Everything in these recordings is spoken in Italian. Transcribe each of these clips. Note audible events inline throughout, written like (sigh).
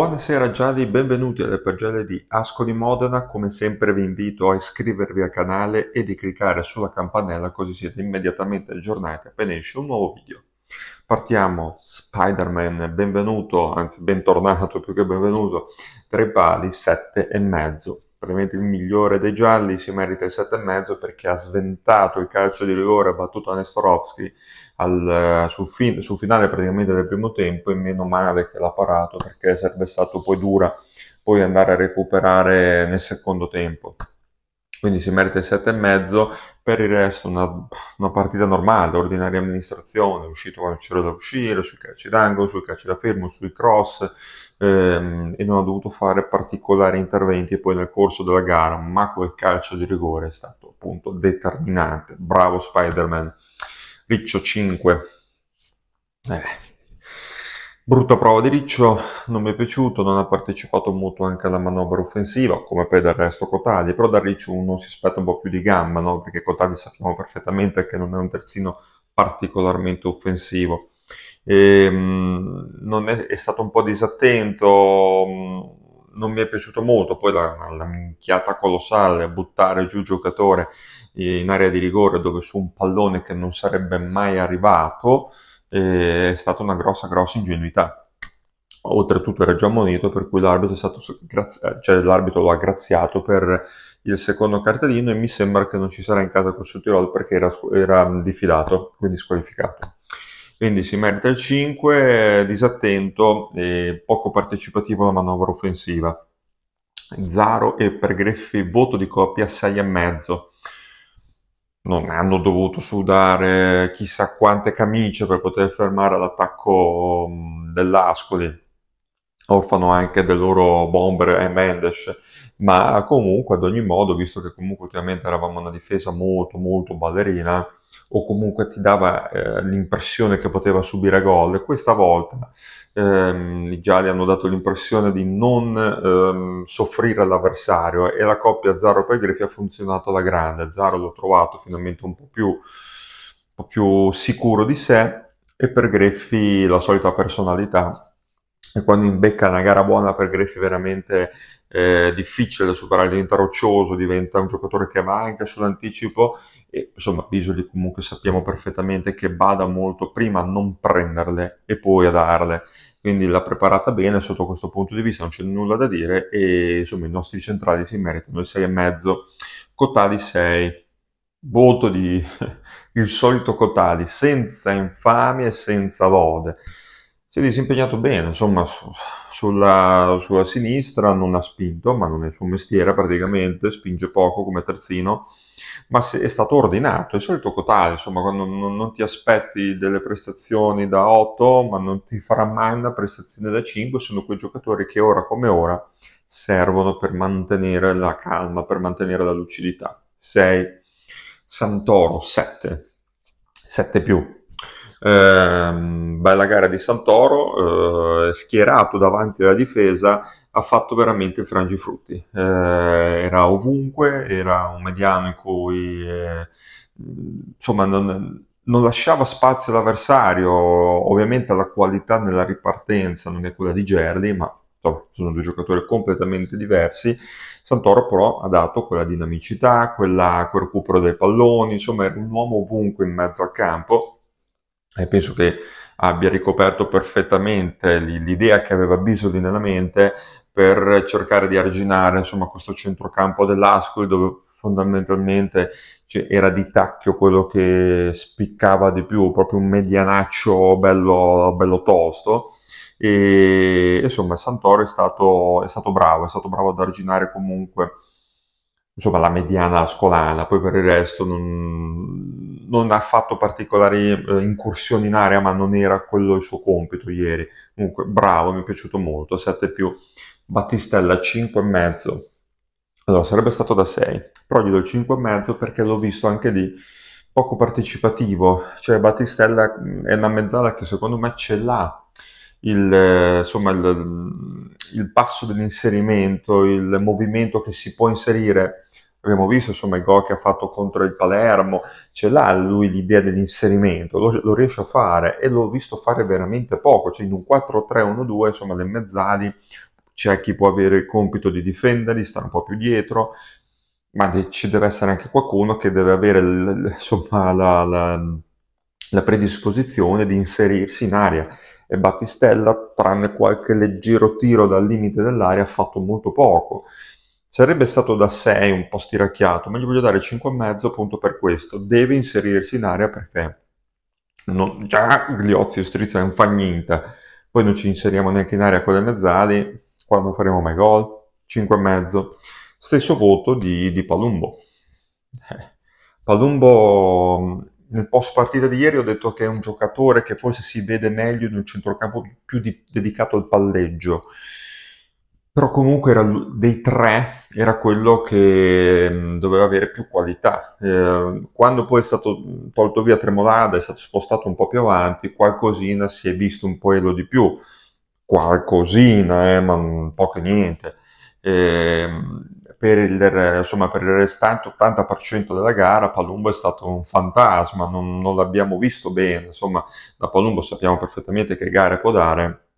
Buonasera Gialli, benvenuti alle pagelle di Ascoli Modena, come sempre vi invito a iscrivervi al canale e di cliccare sulla campanella così siete immediatamente aggiornati appena esce un nuovo video. Partiamo, Spider-Man, benvenuto, anzi bentornato più che benvenuto, tra i pali 7 e mezzo probabilmente il migliore dei gialli, si merita il 7,5 perché ha sventato il calcio di rigore battuto a Nestorovski al, sul, fin, sul, finale praticamente del primo tempo e meno male che l'ha parato perché sarebbe stato poi dura poi andare a recuperare nel secondo tempo. Quindi si merita il 7,5, per il resto una, una partita normale, ordinaria amministrazione, uscito quando c'era da uscire, sui calci d'angolo, sui calci da fermo, sui cross, ehm, e non ha dovuto fare particolari interventi poi nel corso della gara, ma quel calcio di rigore è stato appunto determinante. Bravo Spider-Man. Riccio 5. Eh. Brutta prova di Riccio, non mi è piaciuto, non ha partecipato molto anche alla manovra offensiva, come poi del resto Cotali, però da Riccio uno si aspetta un po' più di gamba, no? perché Cotali sappiamo perfettamente che non è un terzino particolarmente offensivo ehm, è, è, stato un po' disattento, mm, non mi è piaciuto molto, poi la, la minchiata colossale, buttare giù il giocatore eh, in area di rigore dove su un pallone che non sarebbe mai arrivato eh, è stata una grossa grossa ingenuità oltretutto era già ammonito per cui l'arbitro, stato, cioè l'arbitro lo ha graziato per il secondo cartellino e mi sembra che non ci sarà in casa con Sottirol perché era, era diffidato quindi squalificato quindi si merita il 5, eh, disattento e poco partecipativo alla manovra offensiva. Zaro e per Pergreffi voto di coppia 6,5. Non hanno dovuto sudare chissà quante camicie per poter fermare l'attacco mm, dell'Ascoli, orfano anche del loro bomber e eh, Mendes, ma comunque ad ogni modo, visto che comunque ultimamente eravamo una difesa molto molto ballerina, o comunque ti dava eh, l'impressione che poteva subire gol. Questa volta ehm, i gialli hanno dato l'impressione di non ehm, soffrire all'avversario e la coppia Zaro Pellegrini ha funzionato alla grande. Zaro l'ho trovato finalmente un po' più, un po più sicuro di sé e per Greffi la solita personalità. E quando imbecca una gara buona per Greffi veramente eh, difficile da superare, diventa roccioso, diventa un giocatore che va anche sull'anticipo e, insomma, Bisoli comunque sappiamo perfettamente che bada molto prima a non prenderle e poi a darle. Quindi l'ha preparata bene sotto questo punto di vista, non c'è nulla da dire e insomma i nostri centrali si meritano il 6,5, Cotali 6, voto di (laughs) il solito Cotali, senza infamia e senza lode si è disimpegnato bene, insomma, sulla, sulla, sinistra non ha spinto, ma non è il suo mestiere praticamente, spinge poco come terzino, ma se è stato ordinato, è il solito cotale, insomma, quando non, non, ti aspetti delle prestazioni da 8, ma non ti farà mai una prestazione da 5, sono quei giocatori che ora come ora servono per mantenere la calma, per mantenere la lucidità. 6, Santoro 7, 7 più. Eh, bella gara di Santoro, eh, schierato davanti alla difesa ha fatto veramente frangifrutti. Eh, era ovunque, era un mediano in cui eh, insomma non, non, lasciava spazio all'avversario. Ovviamente la qualità nella ripartenza non è quella di Gerli, ma insomma, sono due giocatori completamente diversi. Santoro però ha dato quella dinamicità, quella, quel recupero dei palloni, insomma era un uomo ovunque in mezzo al campo e penso che abbia ricoperto perfettamente l'idea che aveva Bisoli nella mente per cercare di arginare insomma, questo centrocampo dell'Ascoli dove fondamentalmente cioè, era di tacchio quello che spiccava di più, proprio un medianaccio bello, bello tosto. E insomma, Santoro è stato, è stato bravo, è stato bravo ad arginare comunque insomma, la mediana ascolana, poi per il resto non, non ha fatto particolari eh, incursioni in area, ma non era quello il suo compito ieri. Comunque, bravo, mi è piaciuto molto, 7 più Battistella 5,5. Allora, sarebbe stato da 6, però gli do il 5,5 perché l'ho visto anche lì poco partecipativo, cioè Battistella mm, è una mezzala che secondo me ce l'ha il, eh, insomma, il, il passo dell'inserimento, il movimento che si può inserire abbiamo visto insomma il gol che ha fatto contro il Palermo, ce l'ha lui l'idea dell'inserimento, lo, lo, riesce a fare e l'ho visto fare veramente poco, cioè in un 4-3-1-2 insomma le mezzali c'è chi può avere il compito di difenderli, stare un po' più dietro, ma ci deve essere anche qualcuno che deve avere l, insomma la, la, la predisposizione di inserirsi in aria e Battistella, tranne qualche leggero tiro dal limite dell'area, ha fatto molto poco. Sarebbe stato da 6 un po' stiracchiato, ma gli voglio dare 5,5 appunto per questo. Deve inserirsi in area perché non, già Gliozzi e Strizza non fa niente. Poi non ci inseriamo neanche in area con le mezzali, quando faremo mai gol? 5,5. Stesso voto di, di Palumbo. Eh, Palumbo mm, nel post partita di ieri ho detto che è un giocatore che forse si vede meglio in un centrocampo più di, dedicato al palleggio, però comunque era, dei tre era quello che mm, doveva avere più qualità. Eh, quando poi è stato mm, tolto via Tremolada, è stato spostato un po' più avanti, qualcosina si è visto un po' di più, qualcosina, eh, ma che niente. Eh, per il, insomma, per il restante 80% della gara Palumbo è stato un fantasma, non, non l'abbiamo visto bene, insomma da Palumbo sappiamo perfettamente che gare può dare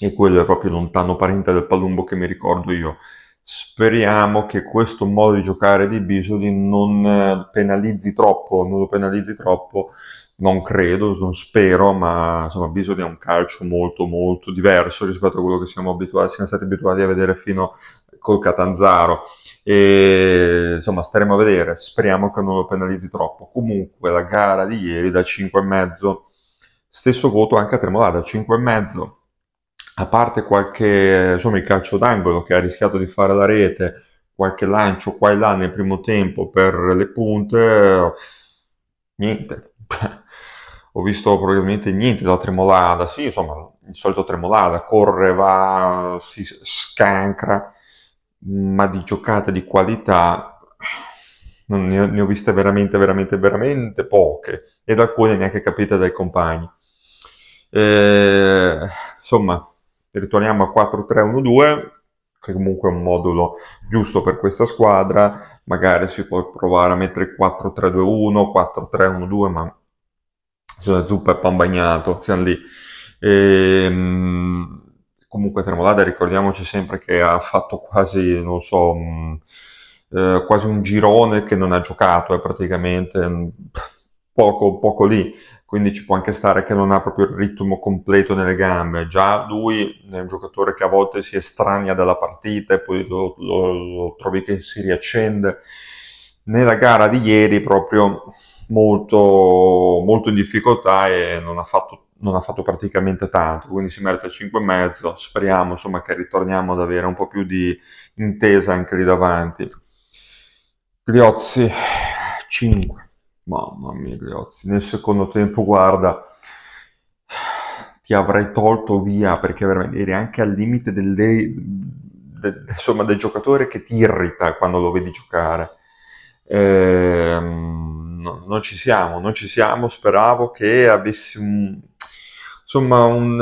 e quello è proprio lontano parente del Palumbo che mi ricordo io. Speriamo che questo modo di giocare di Bisoli non eh, penalizzi troppo, non lo penalizzi troppo, non credo, non spero, ma insomma Bisoli è un calcio molto molto diverso rispetto a quello che siamo, abituati, siamo stati abituati a vedere fino col Catanzaro. E, insomma, staremo a vedere. Speriamo che non lo penalizzi troppo. Comunque, la gara di ieri da 5,5, stesso voto anche a Tremolà da 5,5. A parte qualche insomma, il calcio d'angolo che ha rischiato di fare la rete, qualche lancio qua e là nel primo tempo per le punte, oh, niente. (laughs) Ho visto probabilmente niente da Tremolada. Sì, insomma, il solito Tremolada corre, va, si scancra ma di giocate di qualità ne ho, ne ho, viste veramente, veramente, veramente poche ed alcune neanche capite dai compagni. E, eh, insomma, ritorniamo a 4-3-1-2, che comunque è un modulo giusto per questa squadra, magari si può provare a mettere 4-3-2-1, 4-3-1-2, ma insomma, zuppa e pan bagnato, siamo lì. E, ehm, comunque Tremolada ricordiamoci sempre che ha fatto quasi, non so, mh, eh, quasi un girone che non ha giocato, è eh, praticamente mh, mm, poco, poco lì, quindi ci può anche stare che non ha proprio il ritmo completo nelle gambe. Già lui è un giocatore che a volte si estranea dalla partita e poi lo, lo, lo trovi che si riaccende. Nella gara di ieri proprio molto, molto in difficoltà e non ha fatto non ha fatto praticamente tanto, quindi si merita e mezzo. Speriamo insomma, che ritorniamo ad avere un po' più di intesa anche lì davanti. Gliozzi 5. Mamma mia, Gliozzi. Nel secondo tempo, guarda, ti avrei tolto via perché veramente eri anche al limite delle, de, insomma, del giocatore che ti irrita quando lo vedi giocare. Ehm, no, non ci siamo, non ci siamo. Speravo che avessi un, insomma, un,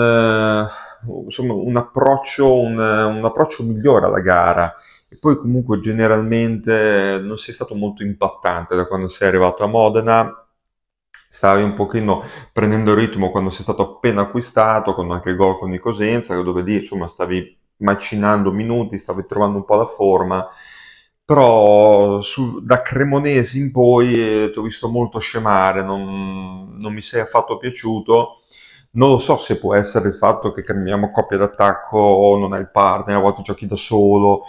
eh, insomma, un, approccio, un, un approccio migliore alla gara e poi comunque generalmente non sei stato molto impattante da quando sei arrivato a Modena stavi un pochino prendendo il ritmo quando sei stato appena acquistato con anche gol con il Cosenza dove lì insomma stavi macinando minuti stavi trovando un po' la forma però su, da Cremonese in poi eh, ti ho visto molto scemare non, non mi sei affatto piaciuto non lo so se può essere il fatto che cambiamo coppia d'attacco o non hai il partner, a volte giochi da solo.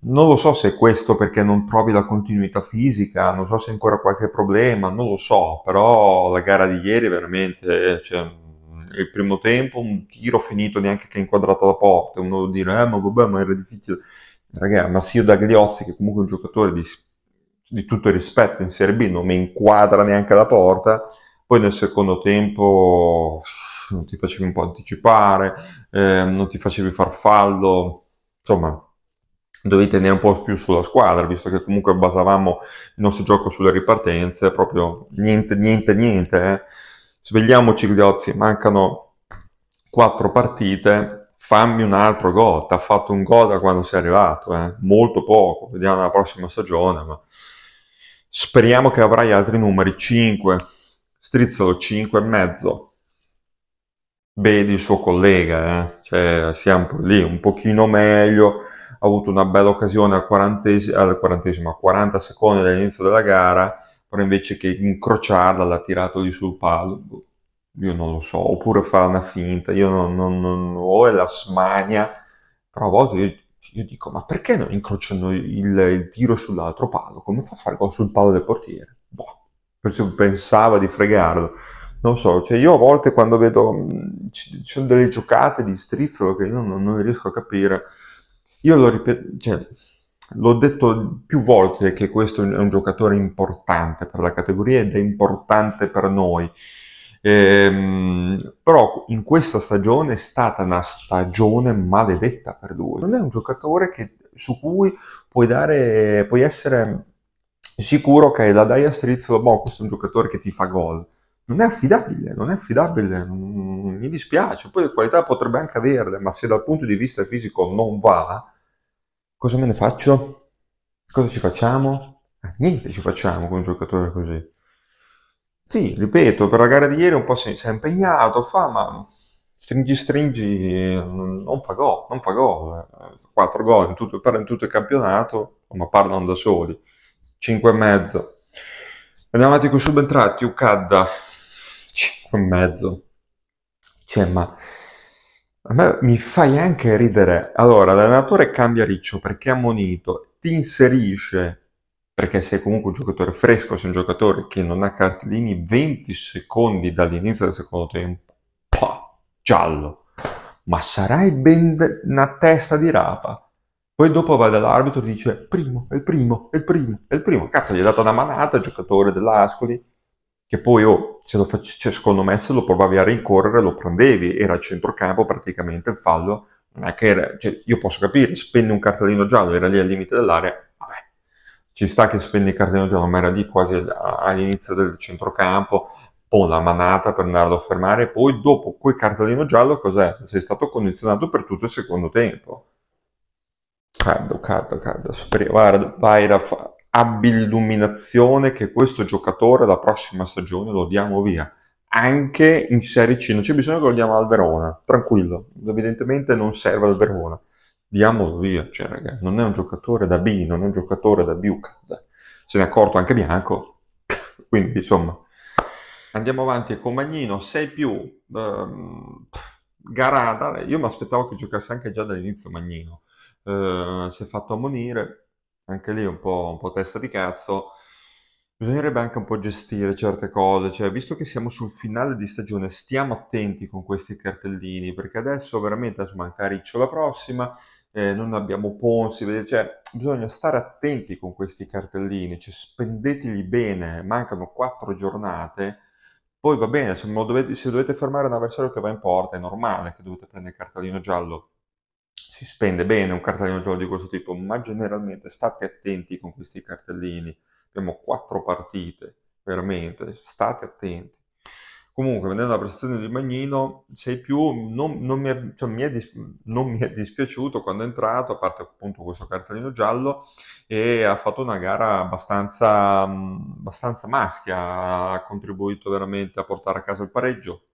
Non lo so se è questo perché non trovi la continuità fisica, non so se è ancora qualche problema, non lo so, però la gara di ieri veramente, cioè, il primo tempo, un tiro finito neanche che è inquadrato la porta, uno vuol dire, eh ma vabbè ma era difficile. Ragazzi, Massimo Dagliozzi che comunque è un giocatore di, di tutto il rispetto in Serie B, non mi inquadra neanche la porta, poi nel secondo tempo non ti facevi un po' anticipare, eh, non ti facevi far fallo, insomma dovevi tenere un po' più sulla squadra, visto che comunque basavamo il nostro gioco sulle ripartenze, proprio niente, niente, niente. Eh. Svegliamoci, Gliozzi, mancano quattro partite, fammi un altro gol, ti ha fatto un gol da quando sei arrivato, eh. molto poco, vediamo la prossima stagione, ma speriamo che avrai altri numeri, 5 strizzalo mezzo vedi il suo collega, eh? cioè siamo lì un pochino meglio, ha avuto una bella occasione al quarantesimo, al quarantesimo a 40 secondi dall'inizio della gara, però invece che incrociarla l'ha tirato lì sul palo, io non lo so, oppure fa una finta, io non, non, non ho la smania, però a volte io, io dico, ma perché non incrociano il, il tiro sull'altro palo? Come fa a fare gol sul palo del portiere? Boh forse pensava di fregarlo. Non so, cioè io a volte quando vedo, mm, ci sono delle giocate di strizzolo che non, non riesco a capire, io lo ripeto, cioè, l'ho detto più volte che questo è un giocatore importante per la categoria ed è importante per noi. Ehm, però in questa stagione è stata una stagione maledetta per lui. Non è un giocatore che, su cui puoi, dare, puoi essere sicuro che la Daya Street, boh, questo è un giocatore che ti fa gol. Non è affidabile, non è affidabile, mi dispiace. Poi le qualità potrebbe anche averle, ma se dal punto di vista fisico non va, cosa me ne faccio? Cosa ci facciamo? Eh, niente ci facciamo con un giocatore così. Sì, ripeto, per la gara di ieri un po' si, si è impegnato, fa, ma stringi stringi non fa gol, non fa gol. 4 gol in tutto, in tutto il campionato, ma parlano da soli 5 e mezzo. Andiamo avanti con i subentrati, Ucadda, 5 e mezzo. Cioè, ma a me mi fai anche ridere. Allora, l'allenatore cambia Riccio perché è ammonito, ti inserisce perché sei comunque un giocatore fresco, sei un giocatore che non ha cartellini 20 secondi dall'inizio del secondo tempo, Pah, giallo. Ma sarai ben una testa di rapa. Poi dopo va dall'arbitro e dice primo, è il primo, è il primo, è il primo. Cazzo, gli ha dato una manata il giocatore dell'Ascoli, che poi oh, se lo face, cioè, secondo me se lo provavi a rincorrere lo prendevi, era a centrocampo praticamente il fallo. Non è che era, cioè, io posso capire, spende un cartellino giallo, era lì al limite dell'area, vabbè, ci sta che spende il cartellino giallo, ma era lì quasi all'inizio del centrocampo, poi boh, la manata per andarlo a fermare, poi dopo quel cartellino giallo cos'è? Sei stato condizionato per tutto il secondo tempo Caldo, caldo, caldo. guarda, vai Rafa, abbi l'illuminazione che questo giocatore la prossima stagione lo diamo via. Anche in Serie C, non c'è bisogno che lo diamo al Verona, tranquillo. Evidentemente non serve al Verona. Diamolo via, cioè, ragazzi, non è un giocatore da B, non è un giocatore da Bucad. Se ne è accorto anche Bianco. (laughs) Quindi, insomma, andiamo avanti. Con Magnino, 6 più. Ehm, Garada, io mi aspettavo che giocasse anche già dall'inizio Magnino eh, si è fatto ammonire, anche lì un po', un po' testa di cazzo. Bisognerebbe anche un po' gestire certe cose, cioè visto che siamo sul finale di stagione, stiamo attenti con questi cartellini, perché adesso veramente manca Riccio la prossima, eh, non abbiamo Ponzi, cioè bisogna stare attenti con questi cartellini, cioè spendeteli bene, mancano quattro giornate, poi va bene, se dovete, se dovete fermare un avversario che va in porta è normale che dovete prendere il cartellino giallo, si spende bene un cartellino giallo di questo tipo, ma generalmente state attenti con questi cartellini. Abbiamo quattro partite, veramente, state attenti. Comunque, vedendo la prestazione di Magnino, sei più, non, non, mi è, cioè, mi è dis- non, mi è, dispiaciuto quando è entrato, a parte appunto questo cartellino giallo, e ha fatto una gara abbastanza, abbastanza maschia, ha contribuito veramente a portare a casa il pareggio,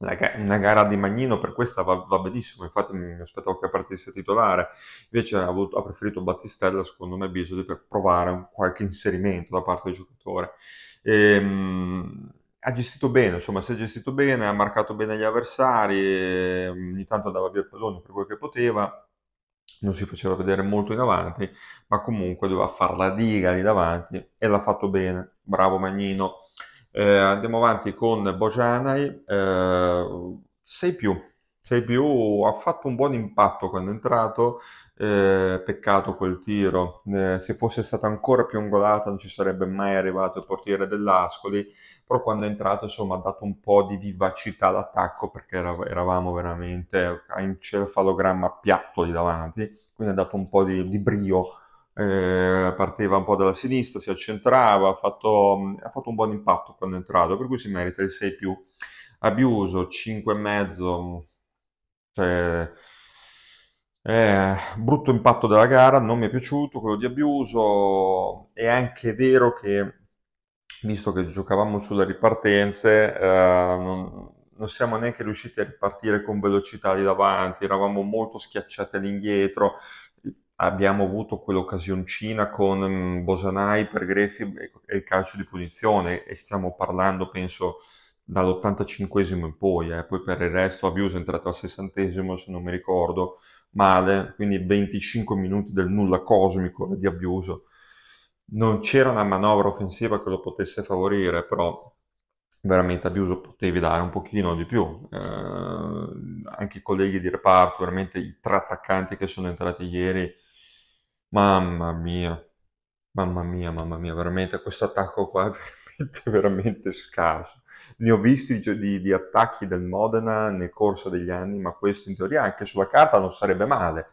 una gara di Magnino per questa va, va benissimo, infatti mi aspettavo che partisse titolare, invece ha, voluto, ha preferito Battistella, secondo me, Bisoli per provare un qualche inserimento da parte del giocatore. E, ehm, mh, ha gestito bene, insomma, si è gestito bene, ha marcato bene gli avversari, e, ehm, mh, ogni tanto andava via il pallone per quel che poteva, non si faceva vedere molto in avanti, ma comunque doveva fare la diga lì davanti e l'ha fatto bene, bravo Magnino. Eh, andiamo avanti con Bojanai, eh, 6 più. 6 più ha fatto un buon impatto quando è entrato, eh, peccato quel tiro, eh, se fosse stato ancora più angolato non ci sarebbe mai arrivato il portiere dell'Ascoli, però quando è entrato insomma ha dato un po' di vivacità all'attacco perché eravamo veramente a encefalogramma piatto lì davanti, quindi ha dato un po' di, di brio eh, partiva un po' dalla sinistra, si accentrava, ha fatto, ha fatto un buon impatto quando è entrato, per cui si merita il 6 più. Abiuso 5,5, cioè, eh, brutto impatto della gara, non mi è piaciuto quello di Abiuso, è anche vero che visto che giocavamo sulle ripartenze, eh, non, non siamo neanche riusciti a ripartire con velocità di davanti, eravamo molto schiacciati all'indietro, abbiamo avuto quell'occasioncina con mm, Bosanai per Greffi e il calcio di punizione e stiamo parlando penso dall'85 in poi, eh. poi per il resto Abius è entrato al 60 se non mi ricordo male, quindi 25 minuti del nulla cosmico di Abiuso. Non c'era una manovra offensiva che lo potesse favorire, però veramente Abiuso potevi dare un pochino di più. Eh, anche i colleghi di reparto, veramente i tre attaccanti che sono entrati ieri Mamma mia, mamma mia, mamma mia, veramente questo attacco qua (laughs) è veramente, veramente scarso. Ne ho visti di, di, attacchi del Modena nel corso degli anni, ma questo in teoria anche sulla carta non sarebbe male.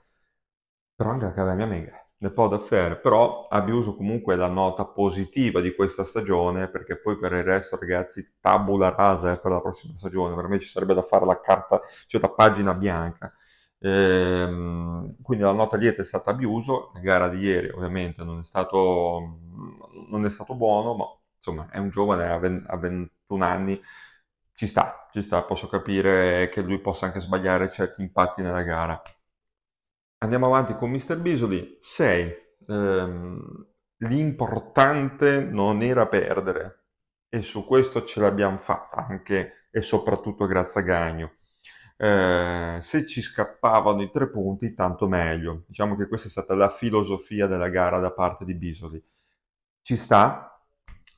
Però anche la Calabria Mega ne può da fare, però abbiamo comunque la nota positiva di questa stagione, perché poi per il resto ragazzi tabula rasa eh, per la prossima stagione, per me ci sarebbe da fare la carta, cioè la pagina bianca Ehm, quindi la nota dietro è stata abuso, la gara di ieri ovviamente non è stato, non è stato buono, ma insomma è un giovane a 21 anni, ci sta, ci sta, posso capire che lui possa anche sbagliare certi impatti nella gara. Andiamo avanti con Mr. Bisoli, 6. Ehm, l'importante non era perdere e su questo ce l'abbiamo fatta anche e soprattutto grazie a Gagno. Eh, se ci scappavano i tre punti tanto meglio. Diciamo che questa è stata la filosofia della gara da parte di Bisoli. Ci sta,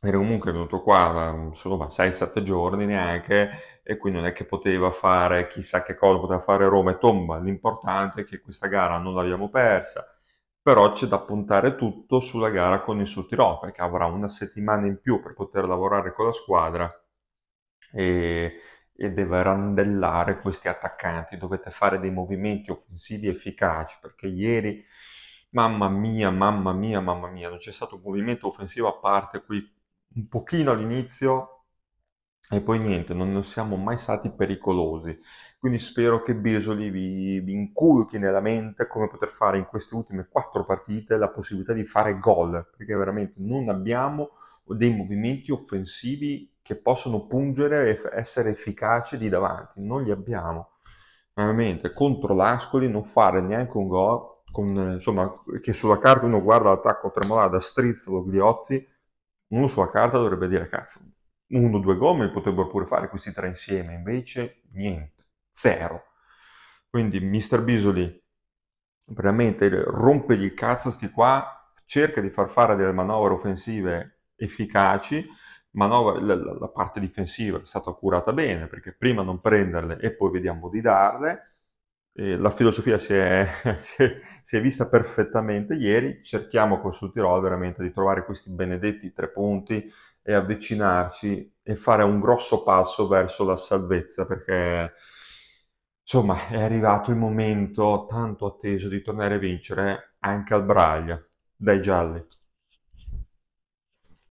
era comunque venuto qua solo 6-7 giorni neanche e quindi non è che poteva fare chissà che cosa, poteva fare Roma e Tomba, l'importante è che questa gara non l'abbiamo persa, però c'è da puntare tutto sulla gara con il suo perché avrà una settimana in più per poter lavorare con la squadra e e deve randellare questi attaccanti. Dovete fare dei movimenti offensivi efficaci perché ieri, mamma mia, mamma mia, mamma mia, non c'è stato un movimento offensivo a parte qui un pochino all'inizio e poi niente, non siamo mai stati pericolosi. Quindi spero che Bisoli vi, vi, inculchi nella mente come poter fare in queste ultime quattro partite la possibilità di fare gol, perché veramente non abbiamo dei movimenti offensivi che possono pungere e essere efficaci di davanti. Non li abbiamo. Veramente, contro l'Ascoli non fare neanche un gol, con, insomma, che sulla carta uno guarda l'attacco tremolare da Strizzo Strizzolo, Gliozzi, uno sulla carta dovrebbe dire, cazzo, uno o due gomme potrebbero pure fare questi tre insieme, invece niente, zero. Quindi Mr. Bisoli veramente rompe gli cazzo sti qua, cerca di far fare delle manovre offensive efficaci, manovra, la, la, parte difensiva è stata curata bene, perché prima non prenderle e poi vediamo di darle. Eh, la filosofia si è, (laughs) si, è, si è, vista perfettamente ieri, cerchiamo con sul Tirol veramente di trovare questi benedetti tre punti e avvicinarci e fare un grosso passo verso la salvezza, perché insomma è arrivato il momento tanto atteso di tornare a vincere anche al Braglia, dai gialli.